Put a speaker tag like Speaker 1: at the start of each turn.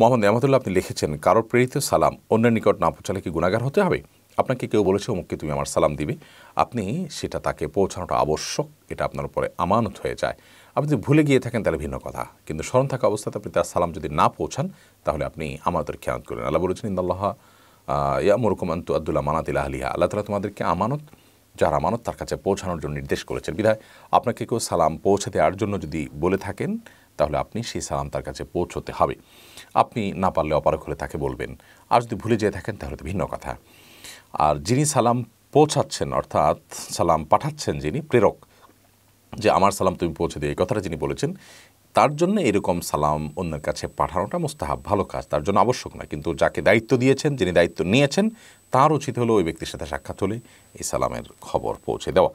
Speaker 1: মোহাম্মদ নিয়ামতুল্লাহ আপনি লিখেছেন কারো প্রেরিত সালাম অন্যের নিকট না পৌঁছালে কি গুণাগার হতে হবে আপনাকে কেউ বলেছে অমুককে তুমি আমার সালাম দিবে আপনি সেটা তাকে পৌঁছানোটা আবশ্যক এটা আপনার উপরে আমানত হয়ে যায় আপনি যদি ভুলে গিয়ে থাকেন তাহলে ভিন্ন কথা কিন্তু স্মরণ থাকা অবস্থাতে আপনি তার সালাম যদি না পৌঁছান তাহলে আপনি আমাদের খেয়াল করেন আল্লাহ বলেছেন ইন্দাল্লাহ ইয়া মরকুম আন্তু আব্দুল্লাহ মানাত আলিহা আল্লাহ তালা তোমাদেরকে আমানত যার আমানত তার কাছে পৌঁছানোর জন্য নির্দেশ করেছেন বিধায় আপনাকে কেউ সালাম পৌঁছে দেওয়ার জন্য যদি বলে থাকেন তাহলে আপনি সেই সালাম তার কাছে পৌঁছতে হবে আপনি না পারলে অপারক হলে তাকে বলবেন আর যদি ভুলে যেয়ে থাকেন তাহলে তো ভিন্ন কথা আর যিনি সালাম পৌঁছাচ্ছেন অর্থাৎ সালাম পাঠাচ্ছেন যিনি প্রেরক যে আমার সালাম তুমি পৌঁছে দিয়ে এই কথাটা যিনি বলেছেন তার জন্য এরকম সালাম অন্যের কাছে পাঠানোটা মোস্তাহাব ভালো কাজ তার জন্য আবশ্যক না কিন্তু যাকে দায়িত্ব দিয়েছেন যিনি দায়িত্ব নিয়েছেন তার উচিত হলো ওই ব্যক্তির সাথে সাক্ষাৎ হলে এই সালামের খবর পৌঁছে দেওয়া